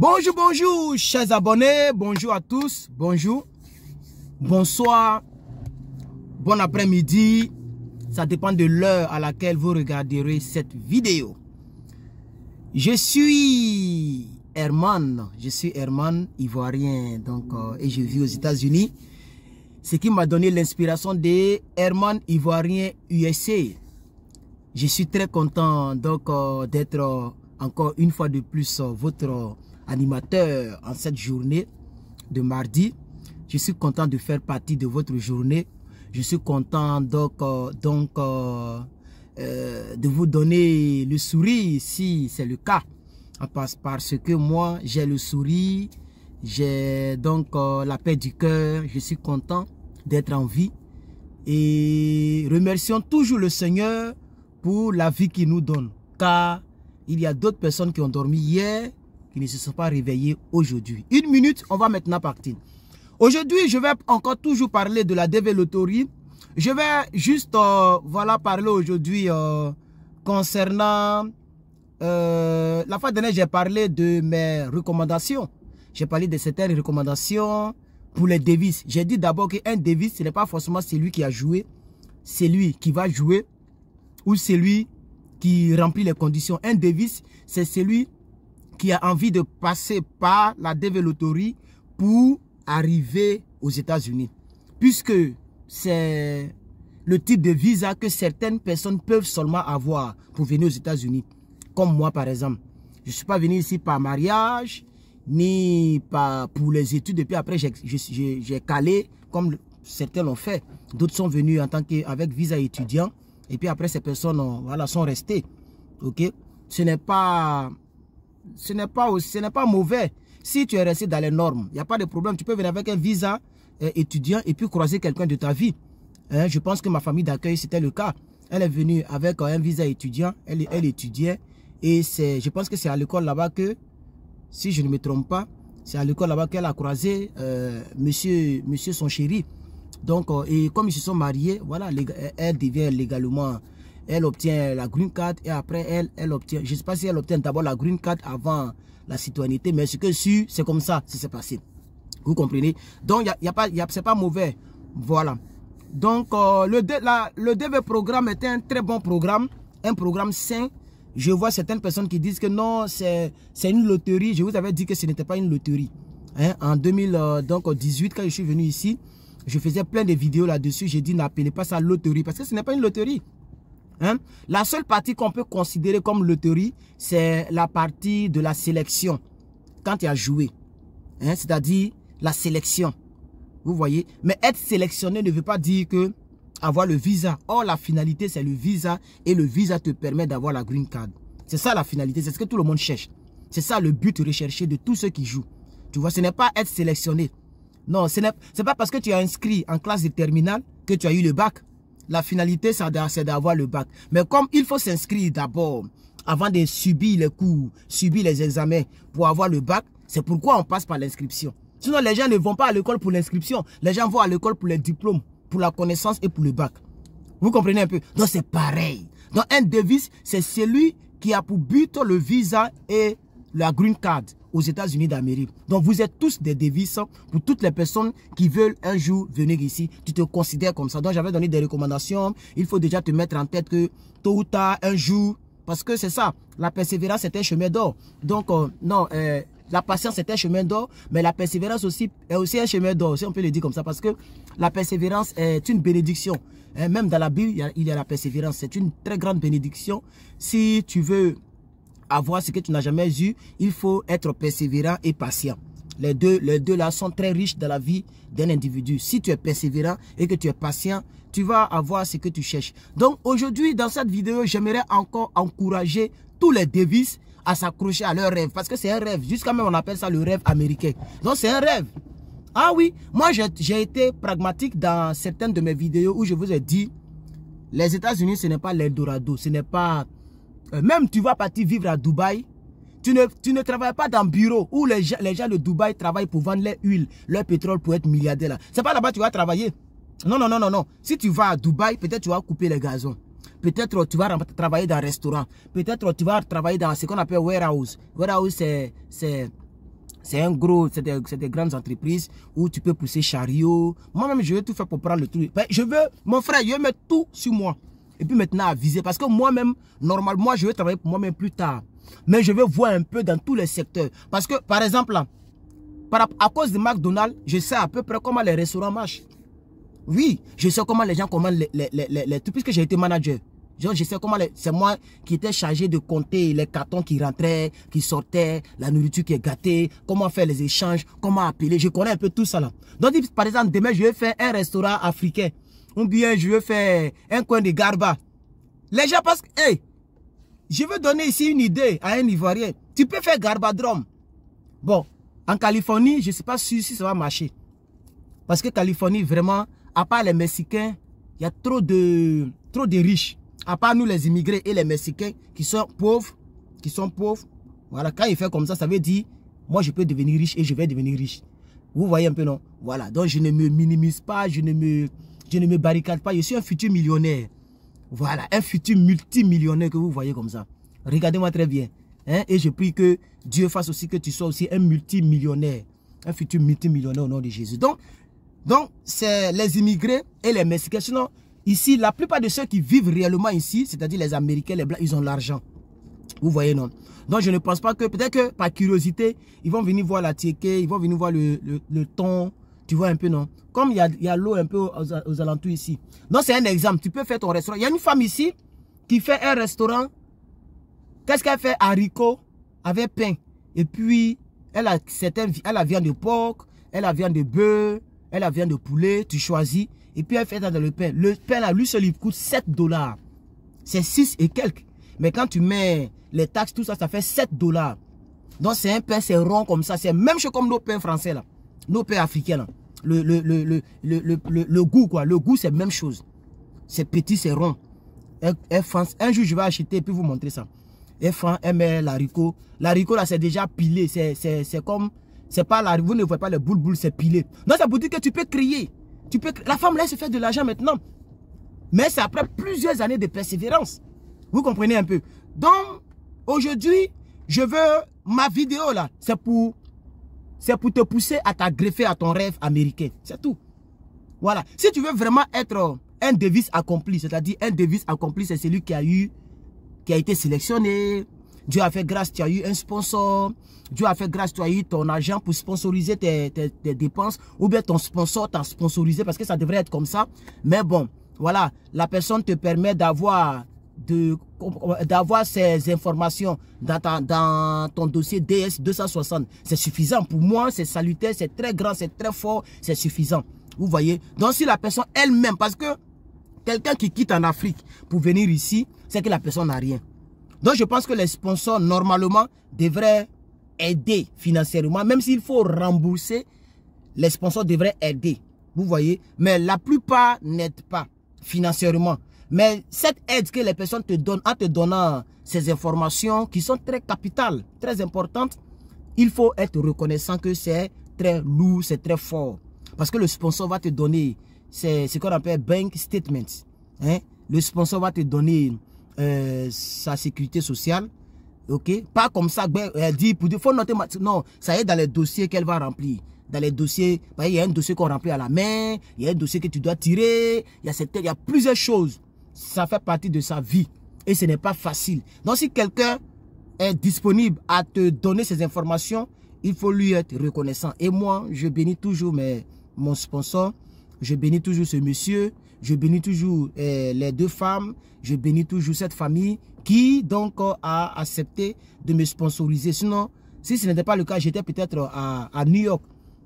Bonjour, bonjour, chers abonnés, bonjour à tous, bonjour, bonsoir, bon après-midi, ça dépend de l'heure à laquelle vous regarderez cette vidéo. Je suis Herman, je suis Herman, ivoirien, donc, euh, et je vis aux États-Unis, ce qui m'a donné l'inspiration de Herman Ivoirien USA. Je suis très content donc euh, d'être euh, encore une fois de plus votre animateur en cette journée de mardi. Je suis content de faire partie de votre journée. Je suis content donc, euh, donc euh, euh, de vous donner le sourire si c'est le cas. Parce que moi, j'ai le sourire, j'ai donc la paix du cœur. Je suis content d'être en vie. Et remercions toujours le Seigneur pour la vie qu'il nous donne. Car il y a d'autres personnes qui ont dormi hier, qui ne se sont pas réveillés aujourd'hui. Une minute, on va maintenant partir. Aujourd'hui, je vais encore toujours parler de la développement. Je vais juste euh, voilà, parler aujourd'hui euh, concernant... Euh, la fois dernière, j'ai parlé de mes recommandations. J'ai parlé de certaines recommandations pour les devises. J'ai dit d'abord qu'un devis, ce n'est pas forcément celui qui a joué, c'est lui qui va jouer ou celui qui remplit les conditions. Un devis, c'est celui qui a envie de passer par la développerie pour arriver aux États-Unis. Puisque c'est le type de visa que certaines personnes peuvent seulement avoir pour venir aux États-Unis. Comme moi, par exemple. Je ne suis pas venu ici par mariage, ni pour les études. Et puis après, j'ai calé, comme certains l'ont fait. D'autres sont venus en tant que, avec visa étudiant. Et puis après, ces personnes voilà, sont restées. OK Ce n'est pas ce n'est pas, ce pas mauvais si tu es resté dans les normes. Il n'y a pas de problème. Tu peux venir avec un visa euh, étudiant et puis croiser quelqu'un de ta vie. Hein, je pense que ma famille d'accueil, c'était le cas. Elle est venue avec euh, un visa étudiant. Elle, elle étudiait. Et je pense que c'est à l'école là-bas que, si je ne me trompe pas, c'est à l'école là-bas qu'elle a croisé euh, monsieur, monsieur son chéri. Donc, et comme ils se sont mariés, voilà, elle devient légalement elle obtient la green card et après elle, elle obtient, je ne sais pas si elle obtient d'abord la green card avant la citoyenneté, mais ce que suis c'est comme ça, ça s'est passé. Vous comprenez Donc, y a, y a pas, c'est pas mauvais. Voilà. Donc, euh, le, le DV programme était un très bon programme, un programme sain. Je vois certaines personnes qui disent que non, c'est une loterie. Je vous avais dit que ce n'était pas une loterie. Hein? En 2018, euh, quand je suis venu ici, je faisais plein de vidéos là-dessus. J'ai dit n'appelez pas ça loterie parce que ce n'est pas une loterie. Hein? La seule partie qu'on peut considérer comme loterie, c'est la partie de la sélection. Quand tu as joué. Hein? C'est-à-dire la sélection. Vous voyez Mais être sélectionné ne veut pas dire que avoir le visa. Or, la finalité, c'est le visa. Et le visa te permet d'avoir la green card. C'est ça la finalité. C'est ce que tout le monde cherche. C'est ça le but recherché de tous ceux qui jouent. Tu vois, ce n'est pas être sélectionné. Non, ce n'est pas parce que tu as inscrit en classe de terminale que tu as eu le bac. La finalité, c'est d'avoir le bac. Mais comme il faut s'inscrire d'abord, avant de subir les cours, subir les examens pour avoir le bac, c'est pourquoi on passe par l'inscription. Sinon, les gens ne vont pas à l'école pour l'inscription. Les gens vont à l'école pour les diplômes, pour la connaissance et pour le bac. Vous comprenez un peu Donc, c'est pareil. Donc, un devis, c'est celui qui a pour but le visa et la green card aux États-Unis d'Amérique. Donc vous êtes tous des dévissants pour toutes les personnes qui veulent un jour venir ici. Tu te considères comme ça. Donc j'avais donné des recommandations. Il faut déjà te mettre en tête que tôt ou tard, un jour, parce que c'est ça, la persévérance c'est un chemin d'or. Donc euh, non, euh, la patience est un chemin d'or, mais la persévérance aussi est aussi un chemin d'or, si on peut le dire comme ça, parce que la persévérance est une bénédiction. Hein, même dans la Bible, il y il y a la persévérance. C'est une très grande bénédiction. Si tu veux avoir ce que tu n'as jamais eu, il faut être persévérant et patient. Les deux, les deux là sont très riches dans la vie d'un individu. Si tu es persévérant et que tu es patient, tu vas avoir ce que tu cherches. Donc aujourd'hui, dans cette vidéo, j'aimerais encore encourager tous les devises à s'accrocher à leur rêve. Parce que c'est un rêve. Jusqu'à même, on appelle ça le rêve américain. Donc c'est un rêve. Ah oui, moi j'ai été pragmatique dans certaines de mes vidéos où je vous ai dit, les États-Unis, ce n'est pas l'Eldorado, ce n'est pas euh, même tu vas partir vivre à Dubaï, tu ne, tu ne travailles pas dans un bureau où les gens, les gens de Dubaï travaillent pour vendre leur huile, leur pétrole pour être milliardaire Ce C'est pas là-bas que tu vas travailler. Non, non, non, non, non. Si tu vas à Dubaï, peut-être tu vas couper les gazons. Peut-être tu vas travailler dans un restaurant. Peut-être tu vas travailler dans ce qu'on appelle warehouse. Warehouse, c'est... C'est un gros, c'est des, grandes entreprises où tu peux pousser chariot. Moi-même, je vais tout faire pour prendre le truc. Ben, je veux, mon frère, je veux mettre tout sur moi et puis maintenant à viser. Parce que moi-même, normalement, moi, je vais travailler pour moi-même plus tard. Mais je vais voir un peu dans tous les secteurs. Parce que, par exemple, à cause de McDonald's, je sais à peu près comment les restaurants marchent. Oui, je sais comment les gens commandent les, les, les, puisque j'ai été manager. Genre, je sais comment c'est moi qui étais chargé de compter les cartons qui rentraient, qui sortaient, la nourriture qui est gâtée, comment faire les échanges, comment appeler. Je connais un peu tout ça là. Donc, par exemple, demain, je vais faire un restaurant africain ou bien je veux faire un coin de garba. Les gens pensent, hey, je veux donner ici une idée à un Ivoirien. Tu peux faire garbadrome. Bon, en Californie, je ne sais pas si, si ça va marcher. Parce que Californie, vraiment, à part les Mexicains, il y a trop de, trop de riches. À part nous, les immigrés et les Mexicains qui sont pauvres, qui sont pauvres. Voilà, quand il fait comme ça, ça veut dire, moi, je peux devenir riche et je vais devenir riche. Vous voyez un peu, non Voilà, donc je ne me minimise pas, je ne me... Je ne me barricade pas. Je suis un futur millionnaire. Voilà, un futur multimillionnaire que vous voyez comme ça. Regardez-moi très bien. Hein, et je prie que Dieu fasse aussi que tu sois aussi un multimillionnaire. Un futur multimillionnaire au nom de Jésus. Donc, donc c'est les immigrés et les Mexicains. Sinon, ici, la plupart de ceux qui vivent réellement ici, c'est-à-dire les Américains, les Blancs, ils ont l'argent. Vous voyez, non Donc, je ne pense pas que, peut-être que par curiosité, ils vont venir voir la TK, ils vont venir voir le, le, le tu vois un peu, non Comme il y a, l'eau un peu aux, alentours ici. Donc, c'est un exemple. Tu peux faire ton restaurant. Il y a une femme ici qui fait un restaurant. Qu'est-ce qu'elle fait Haricots avec pain. Et puis, elle a, certaines, elle a viande de porc, elle a viande de bœuf, elle a viande de poulet. Tu choisis. Et puis, elle fait dans le pain. Le pain, là, lui, seul, il coûte 7 dollars. C'est 6 et quelques. Mais quand tu mets les taxes, tout ça, ça fait 7 dollars. Donc, c'est un pain, c'est rond comme ça. C'est même chose comme nos pains français, là nos pères africains, le, le, le, le, goût, quoi. Le goût, c'est la même chose. C'est petit, c'est rond. un jour, je vais acheter et puis vous montrer ça. Air France, ML, l'haricot. L'haricot, là, c'est déjà pilé. C'est comme... C'est pas la, vous ne voyez pas les boules, boules, c'est pilé. Non, ça veut dire que tu peux crier. Tu peux, la femme, là, se fait de l'argent maintenant. Mais c'est après plusieurs années de persévérance. Vous comprenez un peu. Donc, aujourd'hui, je veux ma vidéo là, c'est pour c'est pour te pousser à t'agréfer à ton rêve américain. C'est tout. Voilà. Si tu veux vraiment être un devise accompli, c'est-à-dire un devise accompli, c'est celui qui a eu, qui a été sélectionné. Dieu a fait grâce, tu as eu un sponsor. Dieu a fait grâce, tu as eu ton agent pour sponsoriser tes, dépenses. Ou bien ton sponsor t'a sponsorisé parce que ça devrait être comme ça. Mais bon, voilà, la personne te permet d'avoir de euh, d'avoir ces informations dans, ton dossier DS260. C'est suffisant. Pour moi, c'est salutaire, c'est très grand, c'est très fort, c'est suffisant. Vous voyez Donc, si la personne elle-même, parce que quelqu'un qui quitte en Afrique pour venir ici, c'est que la personne n'a rien. Donc, je pense que les sponsors, normalement, devraient aider financièrement, même s'il faut rembourser, les sponsors devraient aider. Vous voyez Mais la plupart n'aident pas financièrement. Mais cette aide que les personnes te donnent en te donnant ces informations qui sont très capitales, très importantes, il faut être reconnaissant que c'est très lourd, c'est très fort. Parce que le sponsor va te donner ce qu'on appelle bank statement ». Hein? Le sponsor va te donner euh, sa sécurité sociale. ok Pas comme ça, ben, elle euh, dit, il faut noter, non, ça est dans les dossiers qu'elle va remplir dans les dossiers. Il y a un dossier qu'on remplit à la main, il y a un dossier que tu dois tirer, il y a, il y a plusieurs choses ça fait partie de sa vie. Et ce n'est pas facile. Donc si quelqu'un est disponible à te donner ces informations, il faut lui être reconnaissant. Et moi, je bénis toujours mes, mon sponsor, je bénis toujours ce monsieur, je bénis toujours eh, les deux femmes, je bénis toujours cette famille qui donc a accepté de me sponsoriser. Sinon, si ce n'était pas le cas, j'étais peut-être à, à New York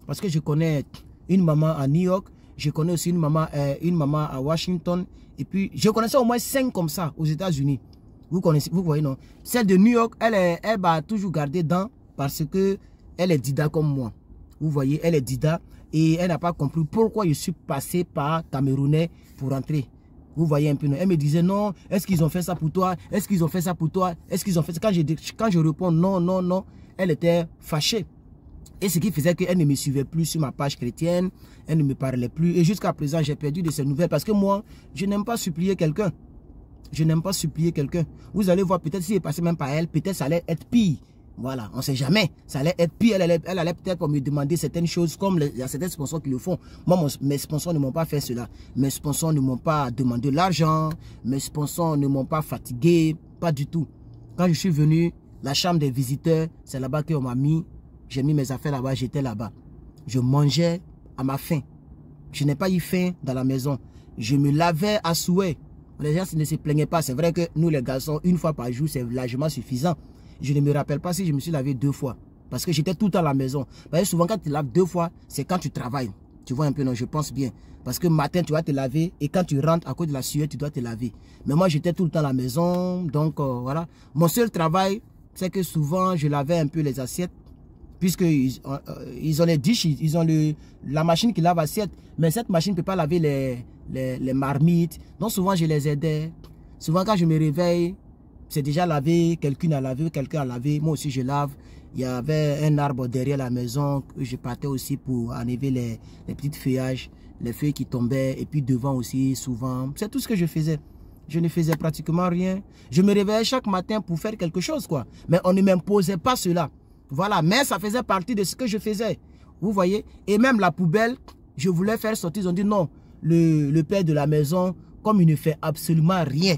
parce que je connais une maman à New York je connais aussi une maman, euh, une maman à Washington. Et puis, je connaissais au moins cinq comme ça aux États-Unis. Vous connaissez, vous voyez, non Celle de New York, elle, est, elle bah, toujours gardé dans parce que elle est dida comme moi. Vous voyez, elle est dida et elle n'a pas compris pourquoi je suis passé par Camerounais pour rentrer. Vous voyez un peu, non? elle me disait non, est-ce qu'ils ont fait ça pour toi Est-ce qu'ils ont fait ça pour toi Est-ce qu'ils ont fait ça quand quand je réponds non, non, non, elle était fâchée. Et ce qui faisait qu'elle ne me suivait plus sur ma page chrétienne, elle ne me parlait plus. Et jusqu'à présent, j'ai perdu de ses nouvelles parce que moi, je n'aime pas supplier quelqu'un. Je n'aime pas supplier quelqu'un. Vous allez voir, peut-être si est passé même par elle, peut-être ça allait être pire. Voilà, on ne sait jamais. Ça allait être pire. Elle allait, peut-être me demander certaines choses comme il y a certains sponsors qui le font. Moi, mes sponsors ne m'ont pas fait cela. Mes sponsors ne m'ont pas demandé l'argent. Mes sponsors ne m'ont pas fatigué. Pas du tout. Quand je suis venu, la chambre des visiteurs, c'est là-bas qu'on m'a mis j'ai mis mes affaires là-bas, j'étais là-bas. Je mangeais à ma faim. Je n'ai pas eu faim dans la maison. Je me lavais à souhait. Les gens ne se plaignaient pas. C'est vrai que nous, les garçons, une fois par jour, c'est largement suffisant. Je ne me rappelle pas si je me suis lavé deux fois. Parce que j'étais tout le temps à la maison. Vous souvent, quand tu laves deux fois, c'est quand tu travailles. Tu vois un peu, non, je pense bien. Parce que matin, tu vas te laver. Et quand tu rentres, à cause de la sueur, tu dois te laver. Mais moi, j'étais tout le temps à la maison. Donc, euh, voilà. Mon seul travail, c'est que souvent, je lavais un peu les assiettes. Puisqu'ils euh, euh, ils ont les dishes, ils ont le, la machine qui lave assiette. Mais cette machine ne peut pas laver les, les, marmites. Donc souvent, je les aidais. Souvent, quand je me réveille, c'est déjà lavé. Quelqu'un a lavé, quelqu'un a lavé. Moi aussi, je lave. Il y avait un arbre derrière la maison. Que je partais aussi pour enlever les, les petites feuillages, les feuilles qui tombaient. Et puis devant aussi, souvent. C'est tout ce que je faisais je ne faisais pratiquement rien. Je me réveillais chaque matin pour faire quelque chose, quoi. Mais on ne m'imposait pas cela. Voilà, mais ça faisait partie de ce que je faisais. Vous voyez Et même la poubelle, je voulais faire sortir. Ils ont dit non, le, père de la maison, comme il ne fait absolument rien.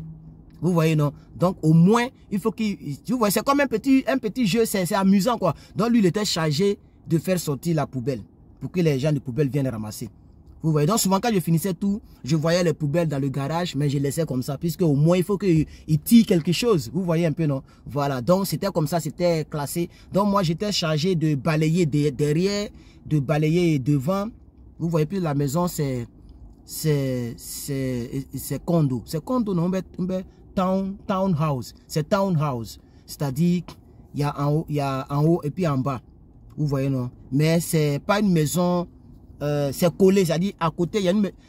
Vous voyez, non Donc, au moins, il faut qu'il... Vous voyez, c'est comme un petit, un petit jeu, c'est amusant, quoi. Donc, lui, il était chargé de faire sortir la poubelle pour que les gens de poubelle viennent ramasser. Vous voyez, donc souvent quand je finissais tout, je voyais les poubelles dans le garage, mais je laissais comme ça, puisque au moins il faut qu'ils tirent quelque chose. Vous voyez un peu, non Voilà, donc c'était comme ça, c'était classé. Donc moi j'étais chargé de balayer derrière, de balayer devant. Vous voyez, plus, la maison c'est c'est condo. C'est condo, non mais, town, Townhouse. C'est townhouse. C'est-à-dire, il y, a en haut, y a en haut et puis en bas. Vous voyez, non Mais c'est pas une maison euh, c'est collé, c'est-à-dire à côté,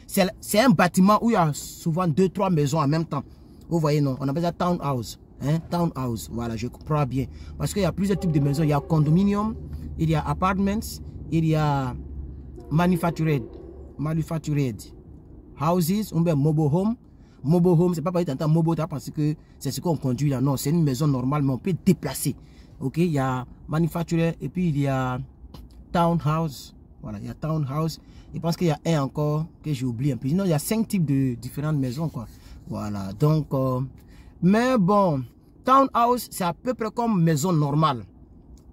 c'est un bâtiment où il y a souvent deux, trois maisons en même temps. Vous voyez, non, on appelle ça townhouse. Hein, townhouse, voilà, je crois bien. Parce qu'il y a plusieurs types de maisons. Il y a condominium, il y a apartments, il y a manufactured, manufactured houses, on dit « mobile home. Mobile home, c'est pas parce que mobile, tu parce que c'est ce qu'on conduit là. Non, c'est une maison normale, mais on peut déplacer. Ok, il y a manufactured et puis il y a townhouse. Voilà, il y a townhouse. Je pense qu'il y a un encore que j'ai oublié un peu. Non, il y a cinq types de différentes maisons, quoi. Voilà, donc... Euh, mais bon, townhouse, c'est à peu près comme maison normale.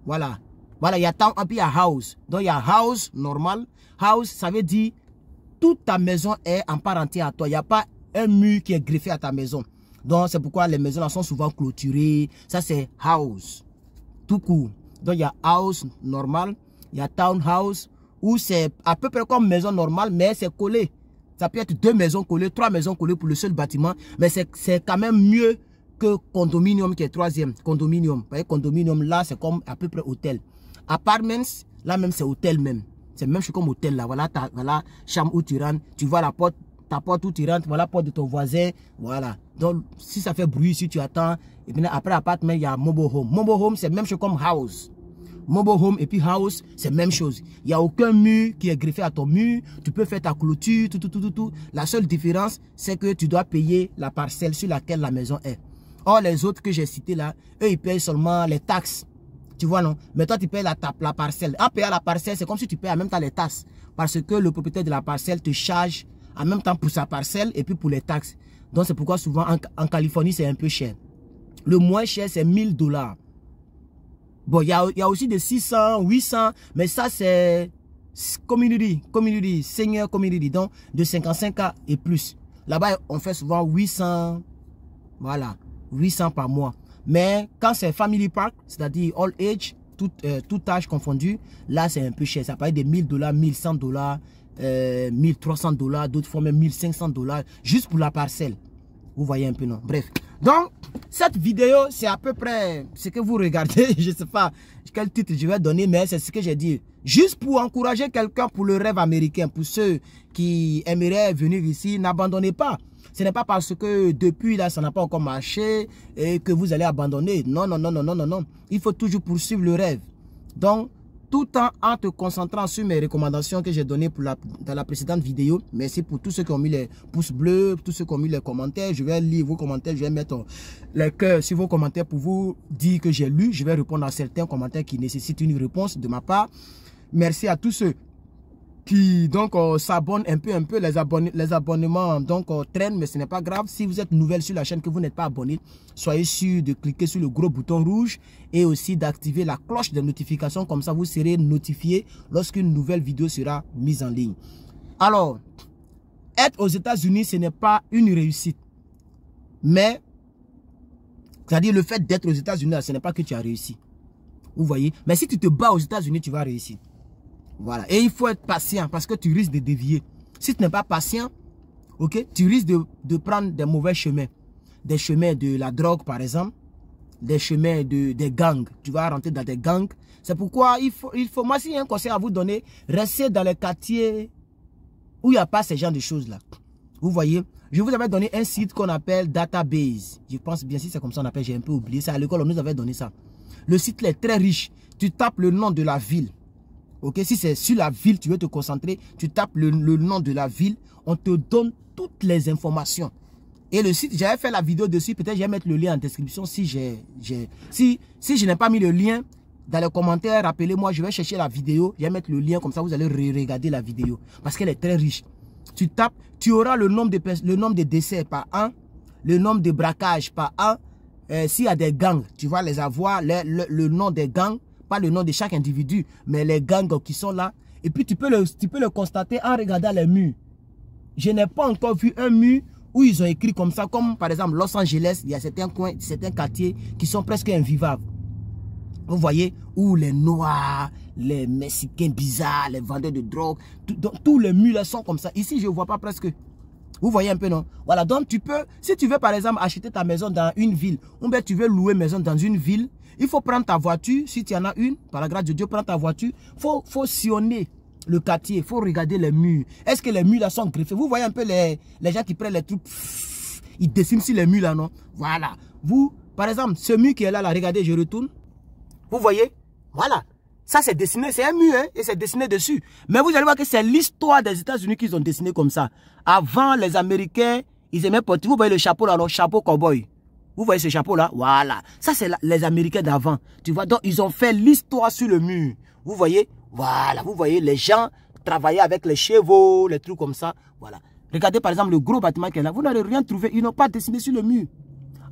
Voilà. Voilà, il y a town, puis il y a house. Donc, il y a house normal. House, ça veut dire toute ta maison est en parenté à toi. Il n'y a pas un mur qui est greffé à ta maison. Donc, c'est pourquoi les maisons là sont souvent clôturées. Ça, c'est house. Tout court. Donc, il y a house normal, il y a townhouse, où c'est à peu près comme maison normale, mais c'est collé. Ça peut être deux maisons collées, trois maisons collées pour le seul bâtiment, mais c'est quand même mieux que condominium qui est troisième. Condominium, voyez, condominium là, c'est comme à peu près hôtel. Apartments, là même c'est hôtel même. C'est même je suis comme hôtel là, voilà, voilà, chambre où tu rentres, tu vois la porte, ta porte où tu rentres, voilà la porte de ton voisin, voilà. Donc, si ça fait bruit, si tu attends, et bien après appartement, il y a mobile home. Mobile home, c'est même chose comme house mobile home et puis house, c'est même chose. Il n'y a aucun mur qui est greffé à ton mur. Tu peux faire ta clôture, tout, tout, tout, tout. La seule différence, c'est que tu dois payer la parcelle sur laquelle la maison est. Or, les autres que j'ai cités là, eux, ils payent seulement les taxes. Tu vois, non Mais toi, tu payes la, la parcelle. En payant la parcelle, c'est comme si tu payes en même temps les taxes. Parce que le propriétaire de la parcelle te charge en même temps pour sa parcelle et puis pour les taxes. Donc, c'est pourquoi souvent en Californie, c'est un peu cher. Le moins cher, c'est 1000 dollars. Bon, il y a, aussi des 600, 800, mais ça c'est community, community, seigneur community, donc de 55K et plus. Là-bas, on fait souvent 800, voilà, 800 par mois. Mais quand c'est family park, c'est-à-dire all age, euh, tout, âge confondu, là c'est un peu cher. Ça peut être des 1000 dollars, 1100 dollars, 1300 euh, dollars, d'autres fois même 1500 dollars, juste pour la parcelle. Vous voyez un peu, non Bref, donc, cette vidéo, c'est à peu près ce que vous regardez. Je ne sais pas quel titre je vais donner, mais c'est ce que j'ai dit. Juste pour encourager quelqu'un pour le rêve américain, pour ceux qui aimeraient venir ici, n'abandonnez pas. Ce n'est pas parce que depuis là, ça n'a pas encore marché et que vous allez abandonner. Non, non, non, non, non, non, non. Il faut toujours poursuivre le rêve. Donc, tout en, te concentrant sur mes recommandations que j'ai données dans la précédente vidéo. Merci pour tous ceux qui ont mis les pouces bleus, tous ceux qui ont mis les commentaires. Je vais lire vos commentaires, je vais mettre euh, les cœurs sur vos commentaires pour vous dire que j'ai lu. Je vais répondre à certains commentaires qui nécessitent une réponse de ma part. Merci à tous ceux qui donc euh, s'abonne un peu un peu les, abonnés, les abonnements donc euh, traînent mais ce n'est pas grave si vous êtes nouvelle sur la chaîne que vous n'êtes pas abonné soyez sûr de cliquer sur le gros bouton rouge et aussi d'activer la cloche de notification comme ça vous serez notifié lorsqu'une nouvelle vidéo sera mise en ligne alors être aux États-Unis ce n'est pas une réussite mais c'est-à-dire le fait d'être aux États-Unis ce n'est pas que tu as réussi vous voyez mais si tu te bats aux États-Unis tu vas réussir voilà. Et il faut être patient parce que tu risques de dévier. Si tu n'es pas patient, ok, tu risques de, prendre des mauvais chemins. Des chemins de la drogue, par exemple. Des chemins de, des gangs. Tu vas rentrer dans des gangs. C'est pourquoi il faut, il faut, moi, si un conseil à vous donner, restez dans les quartiers où il n'y a pas ces genres de choses-là. Vous voyez, je vous avais donné un site qu'on appelle Database. Je pense bien si c'est comme ça qu'on appelle, j'ai un peu oublié C'est À l'école, on nous avait donné ça. Le site est très riche. Tu tapes le nom de la ville Ok, si c'est sur la ville, tu veux te concentrer, tu tapes le, nom de la ville, on te donne toutes les informations. Et le site, j'avais fait la vidéo dessus, peut-être je vais mettre le lien en description si j'ai, si, si je n'ai pas mis le lien dans les commentaires, rappelez-moi, je vais chercher la vidéo, je vais mettre le lien comme ça, vous allez regarder la vidéo parce qu'elle est très riche. Tu tapes, tu auras le nombre de le nombre de décès par un, le nombre de braquages par un. Euh, s'il y a des gangs, tu vas les avoir, le nom des gangs, pas le nom de chaque individu, mais les gangs qui sont là. Et puis tu peux le, tu peux le constater en regardant les murs. Je n'ai pas encore vu un mur où ils ont écrit comme ça, comme par exemple Los Angeles, il y a certains coins, certains quartiers qui sont presque invivables. Vous voyez, où les Noirs, les Mexicains bizarres, les vendeurs de drogue, dans tous les murs sont comme ça. Ici, je ne vois pas presque. Vous voyez un peu, non Voilà, donc tu peux, si tu veux par exemple acheter ta maison dans une ville, ou bien tu veux louer maison dans une ville, il faut prendre ta voiture, si tu en as une, par la grâce de Dieu, prends ta voiture, il faut, faut sillonner le quartier, il faut regarder les murs. Est-ce que les murs là sont griffés Vous voyez un peu les, les gens qui prennent les trucs, ils dessinent sur les murs là, non Voilà. Vous, par exemple, ce mur qui est là, là, regardez, je retourne. Vous voyez Voilà. Ça, c'est dessiné, c'est un mur, hein, et c'est dessiné dessus. Mais vous allez voir que c'est l'histoire des États-Unis qu'ils ont dessiné comme ça. Avant, les Américains, ils aimaient porter, vous voyez le chapeau là, le chapeau cowboy. Vous voyez ce chapeau-là Voilà. Ça, c'est les Américains d'avant. Tu vois, donc, ils ont fait l'histoire sur le mur. Vous voyez Voilà, vous voyez, les gens travaillaient avec les chevaux, les trucs comme ça. Voilà. Regardez, par exemple, le gros bâtiment qu'il y a là. Vous n'allez rien trouver. Ils n'ont pas dessiné sur le mur.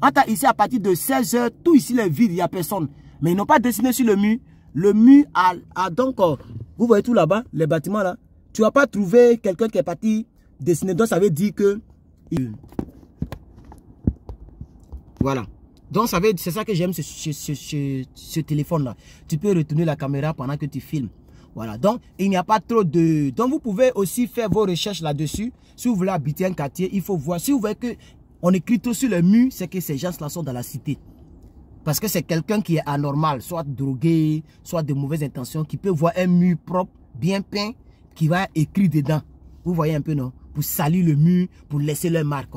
En ici, à partir de 16h, tout ici, les vide, il n'y a personne. Mais ils n'ont pas dessiné sur le mur le mur a, donc, euh, vous voyez tout là-bas, les bâtiments là. Tu n'as pas trouvé quelqu'un qui est parti dessiner. Donc ça veut dire que... Voilà. Donc ça c'est ça que j'aime ce, téléphone-là. Tu peux retourner la caméra pendant que tu filmes. Voilà, donc il n'y a pas trop de... Donc vous pouvez aussi faire vos recherches là-dessus. Si vous voulez habiter un quartier, il faut voir. Si vous voyez que on écrit tout sur le mur, c'est que ces gens-là sont dans la cité. Parce que c'est quelqu'un qui est anormal, soit drogué, soit de mauvaises intentions, qui peut voir un mur propre, bien peint, qui va écrire dedans. Vous voyez un peu, non Pour salir le mur, pour laisser leur marque.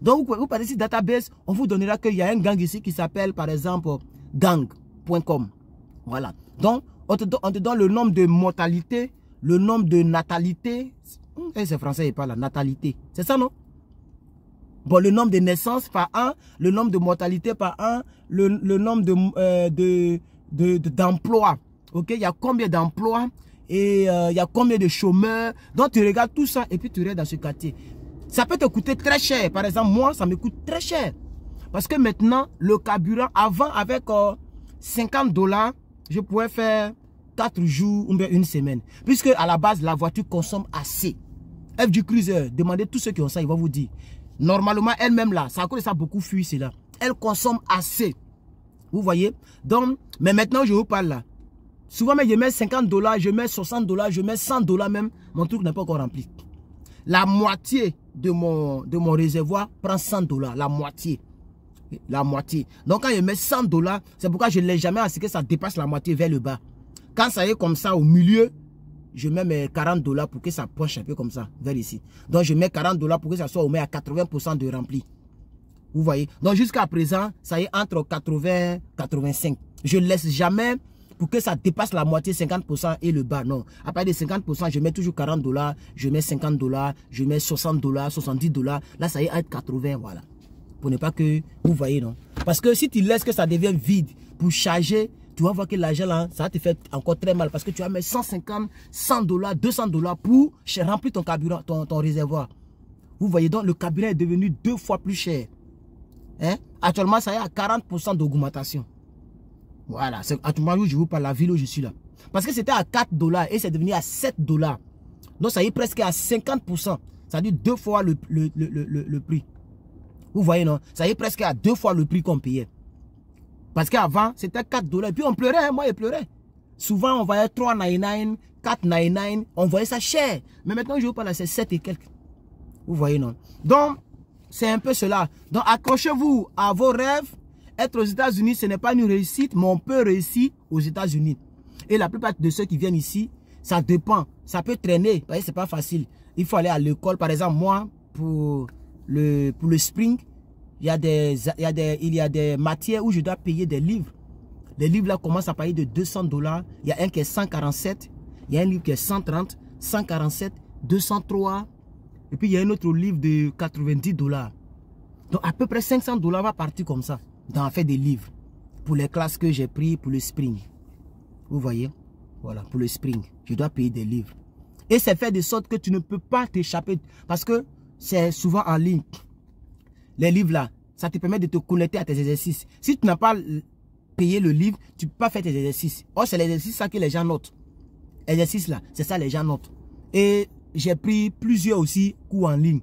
Donc, vous, parlez ici database, on vous donnera qu'il y a un gang ici qui s'appelle, par exemple, gang.com. Voilà. Donc, on te, donne le nombre de mortalité, le nombre de natalité. Hmm, eh, c'est français et pas la natalité. C'est ça, non Bon, le nombre de naissances par un, le nombre de mortalités par un, le, nombre euh, d'emplois. De, ok, il y a combien d'emplois et euh, il y a combien de chômeurs. Donc, tu regardes tout ça et puis tu restes dans ce quartier. Ça peut te coûter très cher. Par exemple, moi, ça me coûte très cher. Parce que maintenant, le carburant, avant, avec 50 euh, dollars, je pouvais faire 4 jours ou bien une semaine. Puisque à la base, la voiture consomme assez. F du Cruiser, demandez tous ceux qui ont ça, ils vont vous dire. Normalement, elle-même là, ça cause ça beaucoup fuit c'est là. Elle consomme assez. Vous voyez Donc, mais maintenant, je vous parle là. Souvent, mais je mets 50 dollars, je mets 60 dollars, je mets 100 dollars même. Mon truc n'est pas encore rempli. La moitié de mon, de mon réservoir prend 100 dollars. La moitié. La moitié. Donc, quand je mets 100 dollars, c'est pourquoi je ne l'ai jamais assez que ça dépasse la moitié vers le bas. Quand ça est comme ça au milieu, je mets mes 40 dollars pour que ça poche un peu comme ça, vers ici. Donc, je mets 40 dollars pour que ça soit au moins à 80% de rempli. Vous voyez Donc, jusqu'à présent, ça est entre 80 et 85. Je ne laisse jamais pour que ça dépasse la moitié, 50% et le bas. Non, à partir de 50%, je mets toujours 40 dollars, je mets 50 dollars, je mets 60 dollars, 70 dollars. Là, ça est à 80, voilà. Pour ne pas que, vous voyez, non Parce que si tu laisses que ça devienne vide pour charger tu vas voir que l'argent là, ça te fait encore très mal parce que tu as mettre 150, 100 dollars, 200 dollars pour remplir ton carburant, ton, réservoir. Vous voyez donc, le carburant est devenu deux fois plus cher. Hein? Actuellement, ça y est à 40% d'augmentation. Voilà, c'est actuellement où je vous parle, la ville où je suis là. Parce que c'était à 4 dollars et c'est devenu à 7 dollars. Donc ça y est presque à 50%. Ça dit deux fois le prix. Vous voyez, non Ça y est presque à deux fois le prix qu'on payait. Parce qu'avant, c'était 4 dollars. Puis on pleurait, hein. moi je pleurait. Souvent, on voyait 3,99, 4,99. On voyait ça cher. Mais maintenant, je vous parle, c'est 7 et quelques. Vous voyez, non Donc, c'est un peu cela. Donc, accrochez-vous à vos rêves. Être aux États-Unis, ce n'est pas une réussite, mais on peut réussir aux États-Unis. Et la plupart de ceux qui viennent ici, ça dépend. Ça peut traîner. Vous voyez, c'est pas facile. Il faut aller à l'école. Par exemple, moi, pour le, pour le spring, il y, a des, il, y a des, matières où je dois payer des livres. Les livres là commencent à payer de 200 dollars. Il y a un qui est 147. Il y a un livre qui est 130, 147, 203. Et puis il y a un autre livre de 90 dollars. Donc à peu près 500 dollars va partir comme ça. Dans fait des livres. Pour les classes que j'ai pris pour le spring. Vous voyez Voilà, pour le spring. Je dois payer des livres. Et c'est fait de sorte que tu ne peux pas t'échapper. Parce que c'est souvent en ligne les livres là, ça te permet de te connecter à tes exercices. Si tu n'as pas payé le livre, tu ne peux pas faire tes exercices. Or, c'est l'exercice ça que les gens notent. Exercice là, c'est ça les gens notent. Et j'ai pris plusieurs aussi cours en ligne.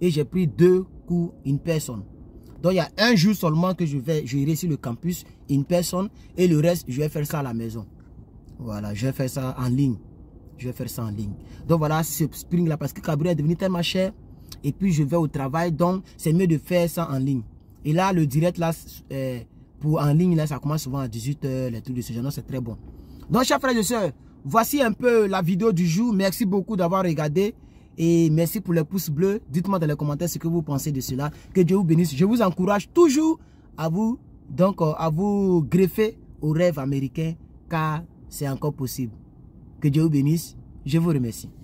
Et j'ai pris deux cours une personne. Donc, il y a un jour seulement que je vais, je irai sur le campus une personne. Et le reste, je vais faire ça à la maison. Voilà, je vais faire ça en ligne. Je vais faire ça en ligne. Donc, voilà ce spring là, parce que Cabrera est devenu tellement cher et puis je vais au travail. Donc, c'est mieux de faire ça en ligne. Et là, le direct, là, euh, pour en ligne, là, ça commence souvent à 18h, les trucs de ce genre. C'est très bon. Donc, chers frères et sœurs, voici un peu la vidéo du jour. Merci beaucoup d'avoir regardé. Et merci pour les pouces bleus. Dites-moi dans les commentaires ce que vous pensez de cela. Que Dieu vous bénisse. Je vous encourage toujours à vous, donc, euh, à vous greffer au rêve américain, car c'est encore possible. Que Dieu vous bénisse. Je vous remercie.